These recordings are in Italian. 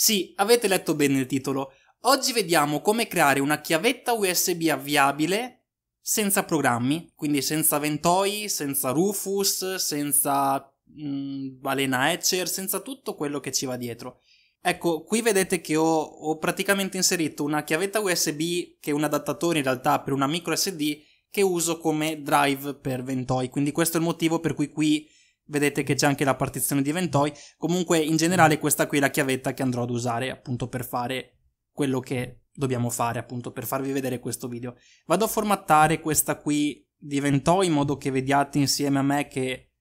Sì, avete letto bene il titolo. Oggi vediamo come creare una chiavetta USB avviabile senza programmi, quindi senza Ventoi, senza Rufus, senza mh, mm, Balena Etcher, senza tutto quello che ci va dietro. Ecco, qui vedete che ho, ho praticamente inserito una chiavetta USB che è un adattatore in realtà per una micro SD che uso come drive per Ventoi, quindi questo è il motivo per cui qui vedete che c'è anche la partizione di Ventoi, comunque in generale questa qui è la chiavetta che andrò ad usare appunto per fare quello che dobbiamo fare appunto per farvi vedere questo video. Vado a formattare questa qui di Ventoi in modo che vediate insieme a me che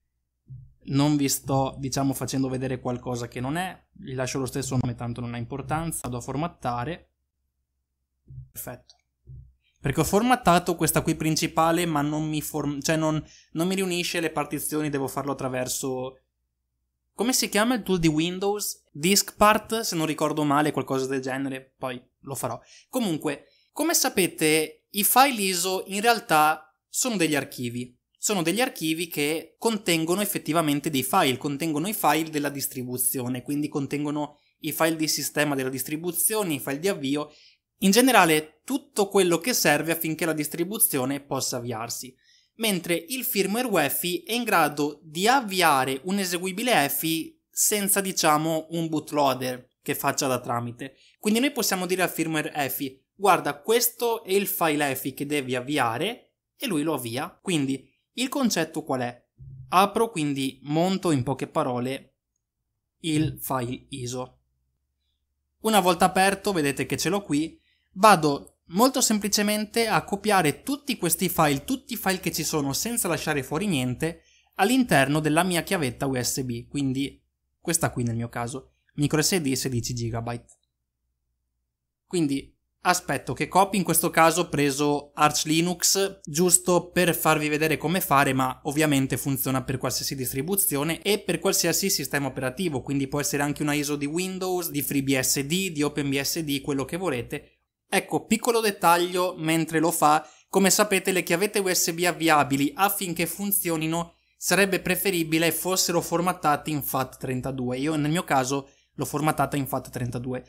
non vi sto diciamo facendo vedere qualcosa che non è, gli lascio lo stesso nome tanto non ha importanza, vado a formattare, perfetto. Perché ho formattato questa qui principale, ma non mi, form- cioè non, non mi riunisce le partizioni, devo farlo attraverso come si chiama il tool di Windows? Diskpart, se non ricordo male, qualcosa del genere, poi lo farò. Comunque, come sapete, i file ISO in realtà sono degli archivi. Sono degli archivi che contengono effettivamente dei file, contengono i file della distribuzione, quindi contengono i file di sistema della distribuzione, i file di avvio in generale, tutto quello che serve affinché la distribuzione possa avviarsi, mentre il firmware UEFI è in grado di avviare un eseguibile EFI senza, diciamo, un bootloader che faccia da tramite. Quindi noi possiamo dire al firmware EFI, guarda, questo è il file EFI che devi avviare e lui lo avvia. Quindi il concetto qual è? Apro, quindi monto in poche parole il file ISO. Una volta aperto, vedete che ce l'ho qui, vado molto semplicemente a copiare tutti questi file, tutti i file che ci sono senza lasciare fuori niente all'interno della mia chiavetta USB, quindi questa qui nel mio caso, microSD 16 GB. Quindi aspetto che copi, in questo caso ho preso Arch Linux giusto per farvi vedere come fare, ma ovviamente funziona per qualsiasi distribuzione e per qualsiasi sistema operativo, quindi può essere anche una ISO di Windows, di FreeBSD, di OpenBSD, quello che volete, Ecco, piccolo dettaglio mentre lo fa, come sapete le chiavette USB avviabili affinché funzionino sarebbe preferibile fossero formattate in FAT32. Io nel mio caso l'ho formattata in FAT32.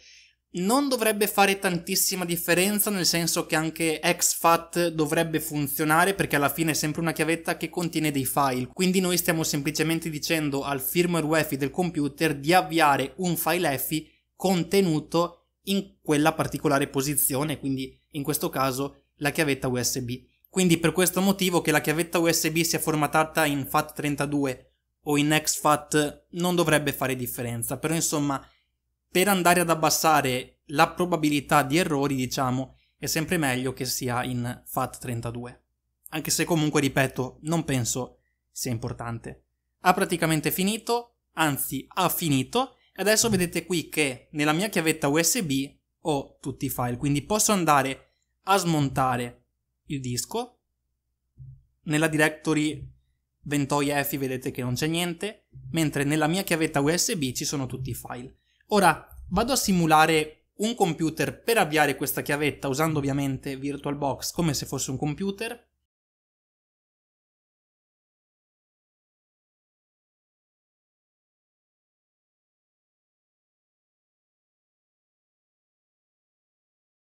Non dovrebbe fare tantissima differenza, nel senso che anche XFAT dovrebbe funzionare perché alla fine è sempre una chiavetta che contiene dei file. Quindi noi stiamo semplicemente dicendo al firmware UEFI del computer di avviare un file EFI contenuto in in quella particolare posizione, quindi in questo caso la chiavetta USB. Quindi per questo motivo che la chiavetta USB sia formatata in FAT32 o in XFAT non dovrebbe fare differenza, però insomma per andare ad abbassare la probabilità di errori, diciamo, è sempre meglio che sia in FAT32. Anche se comunque, ripeto, non penso sia importante. Ha praticamente finito, anzi ha finito, Adesso vedete qui che nella mia chiavetta USB ho tutti i file, quindi posso andare a smontare il disco. Nella directory Ventoia.fi vedete che non c'è niente, mentre nella mia chiavetta USB ci sono tutti i file. Ora vado a simulare un computer per avviare questa chiavetta usando ovviamente VirtualBox come se fosse un computer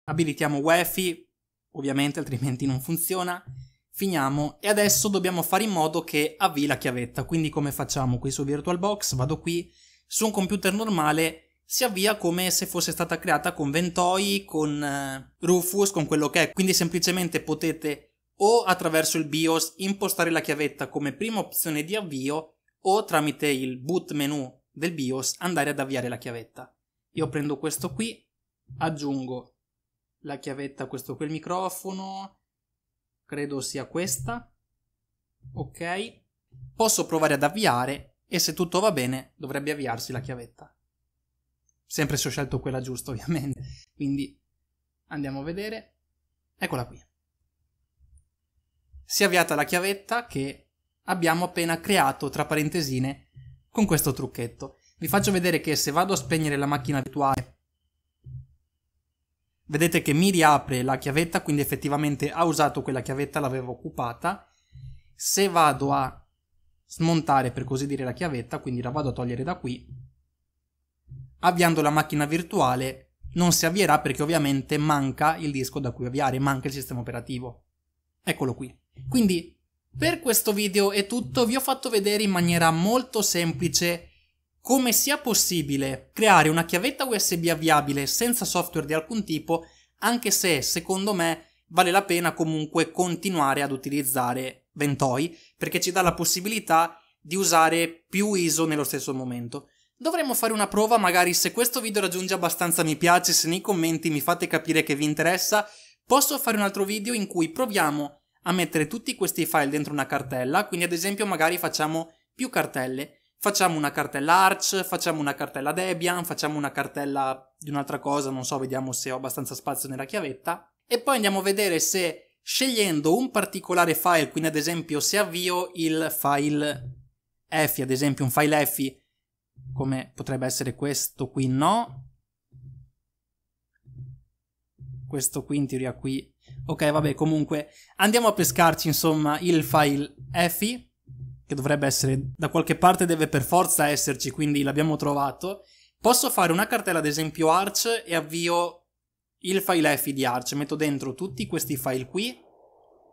abilitiamo Wi-Fi, ovviamente altrimenti non funziona, finiamo e adesso dobbiamo fare in modo che avvii la chiavetta, quindi come facciamo qui su VirtualBox, vado qui, su un computer normale si avvia come se fosse stata creata con Ventoi, con eh, Rufus, con quello che è, quindi semplicemente potete o attraverso il BIOS impostare la chiavetta come prima opzione di avvio o tramite il boot menu del BIOS andare ad avviare la chiavetta. Io prendo questo qui, aggiungo la chiavetta, questo quel microfono, credo sia questa, ok, posso provare ad avviare e se tutto va bene dovrebbe avviarsi la chiavetta. Sempre se ho scelto quella giusta ovviamente, quindi andiamo a vedere, eccola qui. Si è avviata la chiavetta che abbiamo appena creato tra parentesine con questo trucchetto. Vi faccio vedere che se vado a spegnere la macchina virtuale Vedete che mi riapre la chiavetta, quindi effettivamente ha usato quella chiavetta, l'aveva occupata. Se vado a smontare, per così dire, la chiavetta, quindi la vado a togliere da qui, avviando la macchina virtuale non si avvierà perché ovviamente manca il disco da cui avviare, manca il sistema operativo. Eccolo qui. Quindi per questo video è tutto, vi ho fatto vedere in maniera molto semplice come sia possibile creare una chiavetta USB avviabile senza software di alcun tipo, anche se secondo me vale la pena comunque continuare ad utilizzare Ventoi perché ci dà la possibilità di usare più ISO nello stesso momento. Dovremmo fare una prova, magari se questo video raggiunge abbastanza mi piace, se nei commenti mi fate capire che vi interessa, posso fare un altro video in cui proviamo a mettere tutti questi file dentro una cartella, quindi ad esempio magari facciamo più cartelle Facciamo una cartella Arch, facciamo una cartella Debian, facciamo una cartella di un'altra cosa, non so, vediamo se ho abbastanza spazio nella chiavetta. E poi andiamo a vedere se scegliendo un particolare file, quindi ad esempio se avvio il file EFI, ad esempio un file EFI, come potrebbe essere questo qui no, questo qui in teoria qui. Ok, vabbè, comunque andiamo a pescarci insomma il file EFI che dovrebbe essere da qualche parte deve per forza esserci, quindi l'abbiamo trovato. Posso fare una cartella ad esempio Arch e avvio il file F di Arch, metto dentro tutti questi file qui,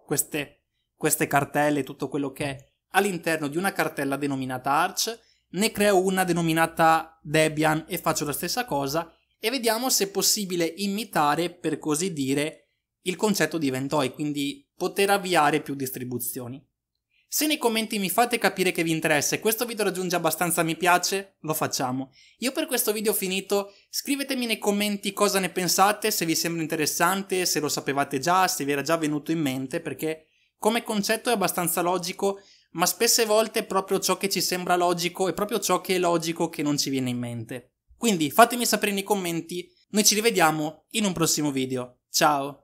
queste, queste cartelle, tutto quello che è all'interno di una cartella denominata Arch, ne creo una denominata Debian e faccio la stessa cosa e vediamo se è possibile imitare, per così dire, il concetto di Ventoi, quindi poter avviare più distribuzioni. Se nei commenti mi fate capire che vi interessa e questo video raggiunge abbastanza mi piace, lo facciamo. Io per questo video ho finito, scrivetemi nei commenti cosa ne pensate, se vi sembra interessante, se lo sapevate già, se vi era già venuto in mente, perché come concetto è abbastanza logico, ma spesse volte proprio ciò che ci sembra logico è proprio ciò che è logico che non ci viene in mente. Quindi fatemi sapere nei commenti, noi ci rivediamo in un prossimo video. Ciao!